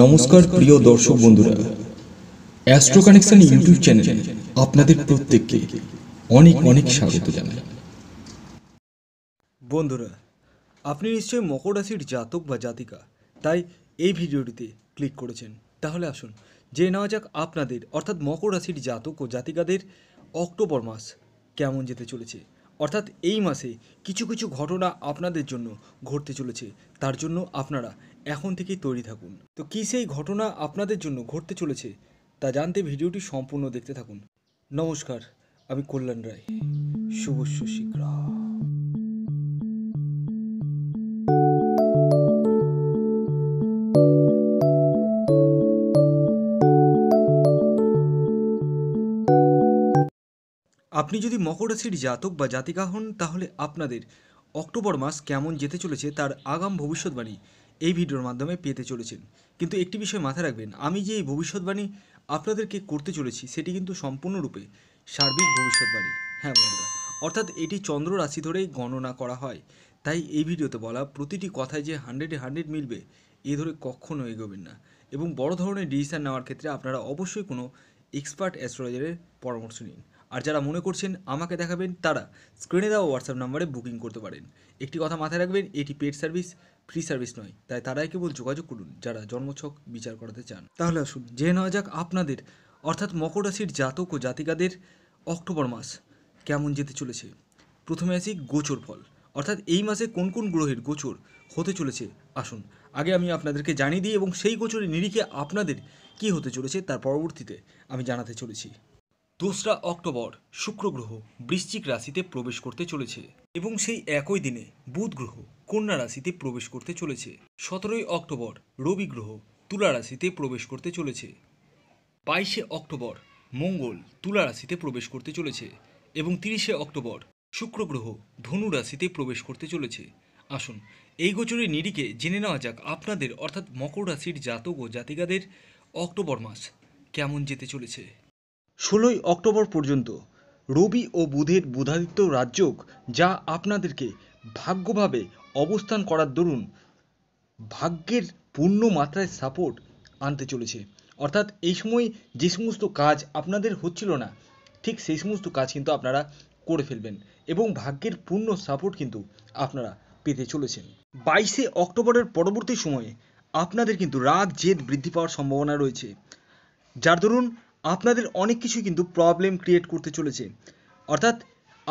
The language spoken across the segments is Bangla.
নমস্কার প্রিয় দর্শক বন্ধুরা অ্যাস্ট্রো কানেকশন ইউটিউব চ্যানেলে আপনাদের প্রত্যেককে অনেক অনেক স্বাগত জানাই বন্ধুরা আপনি নিশ্চয়ই মকর রাশির জাতক বা জাতিকা তাই এই ভিডিওটিতে ক্লিক করেছেন তাহলে আসুন জেনে নেওয়া যাক আপনাদের অর্থাৎ মকর রাশির জাতক ও জাতিকাদের অক্টোবর মাস কেমন যেতে চলেছে অর্থাৎ এই মাসে কিছু কিছু ঘটনা আপনাদের জন্য ঘটতে চলেছে তার জন্য আপনারা এখন থেকেই তৈরি থাকুন তো কী সেই ঘটনা আপনাদের জন্য ঘটতে চলেছে তা জানতে ভিডিওটি সম্পূর্ণ দেখতে থাকুন নমস্কার আমি কল্যাণ রায় শুভস্য শীঘ্রা আপনি যদি মকর রাশির জাতক বা জাতিকা হন তাহলে আপনাদের অক্টোবর মাস কেমন যেতে চলেছে তার আগাম ভবিষ্যৎবাণী এই ভিডিওর মাধ্যমে পেতে চলেছেন কিন্তু একটি বিষয় মাথায় রাখবেন আমি যে এই ভবিষ্যৎবাণী আপনাদেরকে করতে চলেছি সেটি কিন্তু সম্পূর্ণরূপে সার্বিক ভবিষ্যৎবাণী হ্যাঁ বন্ধুরা অর্থাৎ এটি চন্দ্র রাশি ধরেই গণনা করা হয় তাই এই ভিডিওতে বলা প্রতিটি কথায় যে হান্ড্রেডে হান্ড্রেড মিলবে এ ধরে কখনো এগোবেন না এবং বড় ধরনের ডিসিশান নেওয়ার ক্ষেত্রে আপনারা অবশ্যই কোনো এক্সপার্ট অ্যাস্ট্রোলজারের পরামর্শ নিন আর যারা মনে করছেন আমাকে দেখাবেন তারা স্ক্রিনে দেওয়া হোয়াটসঅ্যাপ নাম্বারে বুকিং করতে পারেন একটি কথা মাথায় রাখবেন এটি পেড সার্ভিস ফ্রি সার্ভিস নয় তাই তারাই কেবল যোগাযোগ করুন যারা জন্মছক বিচার করাতে চান তাহলে আসুন জেনে নেওয়া যাক আপনাদের অর্থাৎ মকর রাশির জাতক ও জাতিকাদের অক্টোবর মাস কেমন যেতে চলেছে প্রথমে আসি গোচর ফল অর্থাৎ এই মাসে কোন কোন গ্রহের গোচর হতে চলেছে আসুন আগে আমি আপনাদেরকে জানিয়ে দিই এবং সেই গোচরের নিরিখে আপনাদের কি হতে চলেছে তার পরবর্তীতে আমি জানাতে চলেছি দোসরা অক্টোবর শুক্র গ্রহ বৃশ্চিক রাশিতে প্রবেশ করতে চলেছে এবং সেই একই দিনে বুধ গ্রহ কন্যা রাশিতে প্রবেশ করতে চলেছে সতেরোই অক্টোবর রবি গ্রহ তুলা রাশিতে প্রবেশ করতে চলেছে বাইশে অক্টোবর মঙ্গল তুলা রাশিতে প্রবেশ করতে চলেছে এবং তিরিশে অক্টোবর শুক্র গ্রহ ধনু রাশিতে প্রবেশ করতে চলেছে আসুন এই গোচরের নিরিখে জেনে নেওয়া যাক আপনাদের অর্থাৎ মকর রাশির জাতক ও জাতিকাদের অক্টোবর মাস কেমন যেতে চলেছে ষোলোই অক্টোবর পর্যন্ত রবি ও বুধের বুধাদিত্য রাজযোগ যা আপনাদেরকে ভাগ্যভাবে অবস্থান করার দরুন ভাগ্যের পূর্ণ মাত্রায় সাপোর্ট আনতে চলেছে অর্থাৎ এই সময় যে সমস্ত কাজ আপনাদের হচ্ছিল না ঠিক সেই সমস্ত কাজ কিন্তু আপনারা করে ফেলবেন এবং ভাগ্যের পূর্ণ সাপোর্ট কিন্তু আপনারা পেতে চলেছেন বাইশে অক্টোবরের পরবর্তী সময়ে আপনাদের কিন্তু রাগ জেদ বৃদ্ধি পাওয়ার সম্ভাবনা রয়েছে যার দরুন আপনাদের অনেক কিছু কিন্তু প্রবলেম ক্রিয়েট করতে চলেছে অর্থাৎ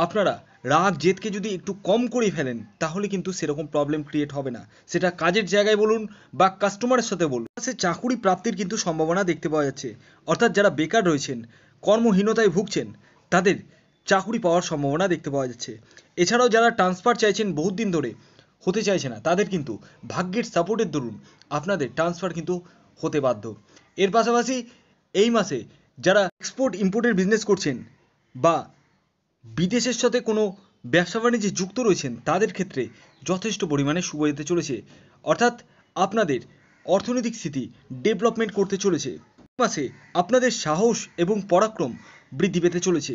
আপনারা রাগ জেদকে যদি একটু কম করে ফেলেন তাহলে কিন্তু সেরকম প্রবলেম ক্রিয়েট হবে না সেটা কাজের জায়গায় বলুন বা কাস্টমারের সাথে বলুন সে চাকুরি প্রাপ্তির কিন্তু সম্ভাবনা দেখতে পাওয়া যাচ্ছে অর্থাৎ যারা বেকার রয়েছেন কর্মহীনতায় ভুগছেন তাদের চাকুরি পাওয়ার সম্ভাবনা দেখতে পাওয়া যাচ্ছে এছাড়াও যারা ট্রান্সফার চাইছেন বহুত দিন ধরে হতে চাইছে না তাদের কিন্তু ভাগ্যের সাপোর্টের দরুন আপনাদের ট্রান্সফার কিন্তু হতে বাধ্য এর পাশাপাশি এই মাসে যারা এক্সপোর্ট ইম্পোর্টের বিজনেস করছেন বা বিদেশের সাথে কোনো ব্যবসা বাণিজ্যে যুক্ত রয়েছেন তাদের ক্ষেত্রে যথেষ্ট পরিমাণে শুভ যেতে চলেছে অর্থাৎ আপনাদের অর্থনৈতিক স্থিতি ডেভেলপমেন্ট করতে চলেছে মাসে আপনাদের সাহস এবং পরাক্রম বৃদ্ধি পেতে চলেছে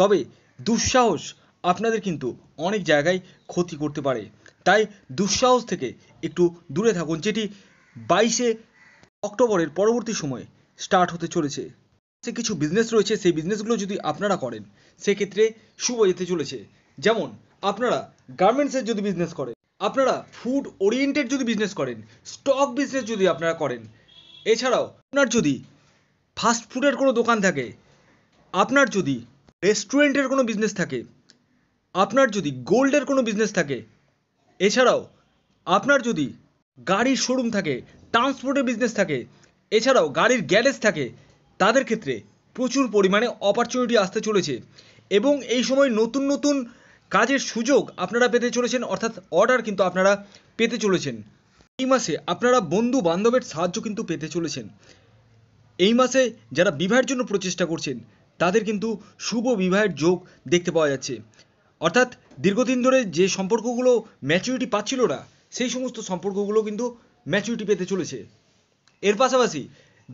তবে দুঃসাহস আপনাদের কিন্তু অনেক জায়গায় ক্ষতি করতে পারে তাই দুঃসাহস থেকে একটু দূরে থাকুন যেটি বাইশে অক্টোবরের পরবর্তী সময়ে স্টার্ট হতে চলেছে সে কিছু বিজনেস রয়েছে সেই বিজনেসগুলো যদি আপনারা করেন সেক্ষেত্রে শুভ যেতে চলেছে যেমন আপনারা গার্মেন্টসের যদি বিজনেস করেন আপনারা ফুড ওরিয়েন্টেড যদি বিজনেস করেন স্টক বিজনেস যদি আপনারা করেন এছাড়াও আপনার যদি ফাস্ট ফুডের কোনো দোকান থাকে আপনার যদি রেস্টুরেন্টের কোনো বিজনেস থাকে আপনার যদি গোল্ডের কোনো বিজনেস থাকে এছাড়াও আপনার যদি গাড়ির শোরুম থাকে ট্রান্সপোর্টের বিজনেস থাকে এছাড়াও গাড়ির গ্যারেজ থাকে তাদের ক্ষেত্রে প্রচুর পরিমাণে অপরচুনিটি আসতে চলেছে এবং এই সময় নতুন নতুন কাজের সুযোগ আপনারা পেতে চলেছেন অর্থাৎ অর্ডার কিন্তু আপনারা পেতে চলেছেন এই মাসে আপনারা বন্ধু বান্ধবের সাহায্য কিন্তু পেতে চলেছেন এই মাসে যারা বিবাহের জন্য প্রচেষ্টা করছেন তাদের কিন্তু শুভ বিবাহের যোগ দেখতে পাওয়া যাচ্ছে অর্থাৎ দীর্ঘদিন ধরে যে সম্পর্কগুলো ম্যাচুরিটি পাচ্ছিল না সেই সমস্ত সম্পর্কগুলো কিন্তু ম্যাচুরিটি পেতে চলেছে এর পাশাপাশি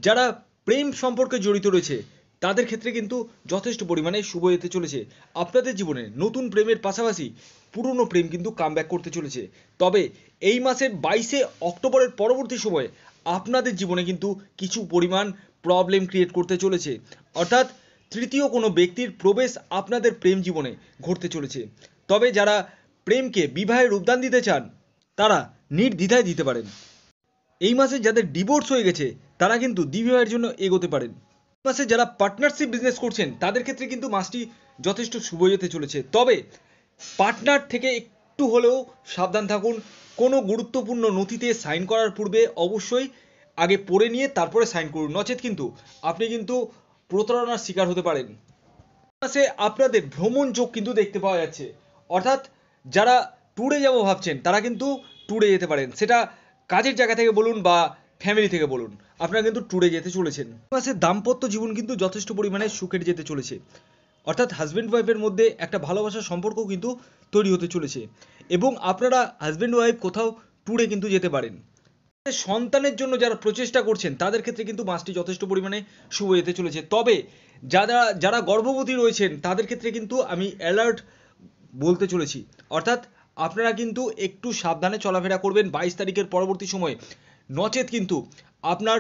যারা প্রেম সম্পর্কে জড়িত রয়েছে তাদের ক্ষেত্রে কিন্তু যথেষ্ট পরিমাণে শুভ হতে চলেছে আপনাদের জীবনে নতুন প্রেমের পাশাপাশি পুরনো প্রেম কিন্তু কামব্যাক করতে চলেছে তবে এই মাসের বাইশে অক্টোবরের পরবর্তী সময়ে আপনাদের জীবনে কিন্তু কিছু পরিমাণ প্রবলেম ক্রিয়েট করতে চলেছে অর্থাৎ তৃতীয় কোনো ব্যক্তির প্রবেশ আপনাদের প্রেম জীবনে ঘটতে চলেছে তবে যারা প্রেমকে বিবাহের রূপদান দিতে চান তারা নির্দ্বিধায় দিতে পারেন এই মাসে যাদের ডিভোর্স হয়ে গেছে তারা কিন্তু দ্বিবিবাহের জন্য এগোতে পারেন মাসে যারা পার্টনারশিপ বিজনেস করছেন তাদের ক্ষেত্রে কিন্তু মাসটি যথেষ্ট শুভ যেতে চলেছে তবে পার্টনার থেকে একটু হলেও সাবধান থাকুন কোনো গুরুত্বপূর্ণ নথিতে সাইন করার পূর্বে অবশ্যই আগে পড়ে নিয়ে তারপরে সাইন করুন নচেত কিন্তু আপনি কিন্তু প্রতারণার শিকার হতে পারেন মাসে আপনাদের ভ্রমণ যোগ কিন্তু দেখতে পাওয়া যাচ্ছে অর্থাৎ যারা ট্যুরে যাব ভাবছেন তারা কিন্তু ট্যুরে যেতে পারেন সেটা কাজের জায়গা থেকে বলুন বা ফ্যামিলি থেকে বলুন আপনারা কিন্তু ট্যুরে যেতে চলেছেন মাসে দাম্পত্য জীবন কিন্তু যথেষ্ট পরিমাণে সুখের যেতে চলেছে অর্থাৎ হাজব্যান্ড ওয়াইফের মধ্যে একটা ভালোবাসার সম্পর্ক কিন্তু তৈরি হতে চলেছে এবং আপনারা হাজব্যান্ড ওয়াইফ কোথাও ট্যুরে কিন্তু যেতে পারেন সন্তানের জন্য যারা প্রচেষ্টা করছেন তাদের ক্ষেত্রে কিন্তু মাসটি যথেষ্ট পরিমাণে শুভ যেতে চলেছে তবে যারা যারা গর্ভবতী রয়েছেন তাদের ক্ষেত্রে কিন্তু আমি অ্যালার্ট বলতে চলেছি অর্থাৎ আপনারা কিন্তু একটু সাবধানে চলাফেরা করবেন বাইশ তারিখের পরবর্তী সময়ে নচেত কিন্তু আপনার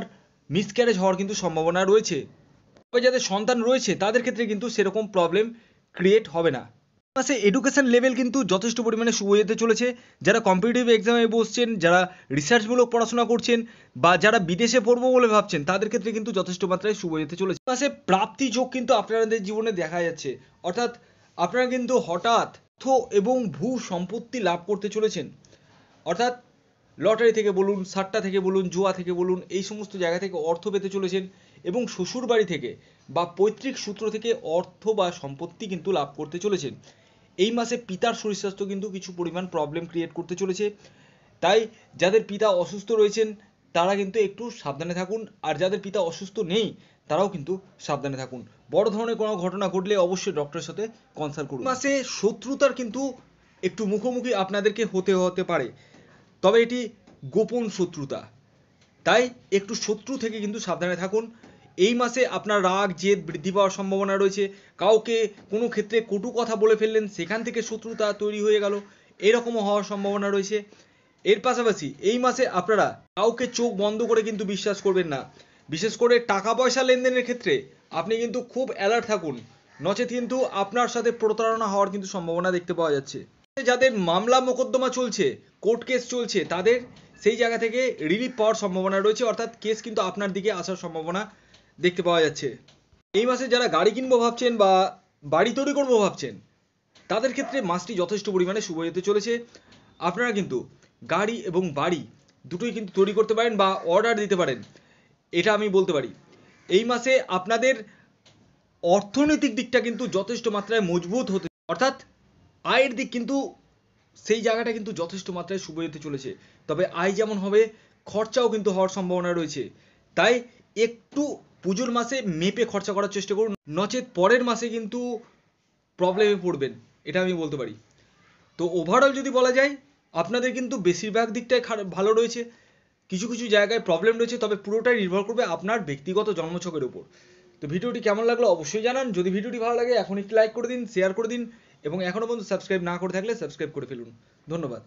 মিসক্যারেজ হওয়ার কিন্তু সম্ভাবনা রয়েছে তবে যাদের সন্তান রয়েছে তাদের ক্ষেত্রে কিন্তু সেরকম প্রবলেম ক্রিয়েট হবে না পাশে এডুকেশন লেভেল কিন্তু যথেষ্ট পরিমাণে শুভ যেতে চলেছে যারা কম্পিটিটিভ এক্সামে বসছেন যারা রিসার্চমূলক পড়াশোনা করছেন বা যারা বিদেশে পড়বো বলে ভাবছেন তাদের ক্ষেত্রে কিন্তু যথেষ্ট মাত্রায় শুভ যেতে চলেছে মাসে প্রাপ্তি যোগ কিন্তু আপনাদের জীবনে দেখা যাচ্ছে অর্থাৎ আপনারা কিন্তু হঠাৎ অর্থ এবং ভূ সম্পত্তি লাভ করতে চলেছেন অর্থাৎ লটারি থেকে বলুন সাট্টা থেকে বলুন জুয়া থেকে বলুন এই সমস্ত জায়গা থেকে অর্থ পেতে চলেছেন এবং শ্বশুর বাড়ি থেকে বা পৈতৃক সূত্র থেকে অর্থ বা সম্পত্তি কিন্তু লাভ করতে চলেছেন এই মাসে পিতার শরীর স্বাস্থ্য কিন্তু কিছু পরিমাণ প্রবলেম ক্রিয়েট করতে চলেছে তাই যাদের পিতা অসুস্থ রয়েছেন তারা কিন্তু একটু সাবধানে থাকুন আর যাদের পিতা অসুস্থ নেই তারাও কিন্তু সাবধানে থাকুন বড় ধরনের কোনো ঘটনা ঘটলে অবশ্যই ডক্টরের সাথে কনসাল্ট করুন মাসে শত্রুতার কিন্তু একটু মুখোমুখি আপনাদেরকে হতে হতে পারে তবে এটি গোপন শত্রুতা তাই একটু শত্রু থেকে কিন্তু সাবধানে থাকুন এই মাসে আপনার রাগ জেদ বৃদ্ধি পাওয়ার সম্ভাবনা রয়েছে কাউকে কোনো ক্ষেত্রে কটু কথা বলে ফেললেন সেখান থেকে শত্রুতা তৈরি হয়ে গেল এরকমও হওয়ার সম্ভাবনা রয়েছে এর পাশাপাশি এই মাসে আপনারা কাউকে চোখ বন্ধ করে কিন্তু বিশ্বাস করবেন না বিশেষ করে টাকা পয়সা লেনদেনের ক্ষেত্রে আপনি কিন্তু খুব অ্যালার্ট থাকুন নচেত কিন্তু আপনার সাথে প্রতারণা হওয়ার কিন্তু সম্ভাবনা দেখতে পাওয়া যাচ্ছে যাদের মামলা মোকদ্দমা চলছে কোর্ট কেস চলছে তাদের সেই জায়গা থেকে রিলিফ পাওয়ার সম্ভাবনা রয়েছে অর্থাৎ কেস কিন্তু আপনার দিকে আসার সম্ভাবনা দেখতে পাওয়া যাচ্ছে এই মাসে যারা গাড়ি কিনবো ভাবছেন বা বাড়ি তৈরি করবো ভাবছেন তাদের ক্ষেত্রে মাসটি যথেষ্ট পরিমাণে শুভ যেতে চলেছে আপনারা কিন্তু গাড়ি এবং বাড়ি দুটোই কিন্তু তৈরি করতে পারেন বা অর্ডার দিতে পারেন এটা আমি বলতে পারি এই মাসে আপনাদের অর্থনৈতিক দিকটা কিন্তু যথেষ্ট মাত্রায় মজবুত হতে অর্থাৎ আয়ের দিক কিন্তু সেই জায়গাটা কিন্তু যথেষ্ট মাত্রায় শুভ যেতে চলেছে তবে আয় যেমন হবে খরচাও কিন্তু হওয়ার সম্ভাবনা রয়েছে তাই একটু পুজোর মাসে মেপে খরচা করার চেষ্টা করুন নচেত পরের মাসে কিন্তু প্রবলেমে পড়বেন এটা আমি বলতে পারি তো ওভারঅল যদি বলা যায় আপনাদের কিন্তু বেশিরভাগ দিকটাই ভালো রয়েছে কিছু কিছু জায়গায় প্রবলেম রয়েছে তবে পুরোটাই নির্ভর করবে আপনার ব্যক্তিগত জন্মছকের উপর তো ভিডিওটি কেমন লাগলো অবশ্যই জানান যদি ভিডিওটি ভালো লাগে এখন একটি লাইক করে দিন শেয়ার করে দিন এবং এখনও পর্যন্ত সাবস্ক্রাইব না করে থাকলে সাবস্ক্রাইব করে ফেলুন ধন্যবাদ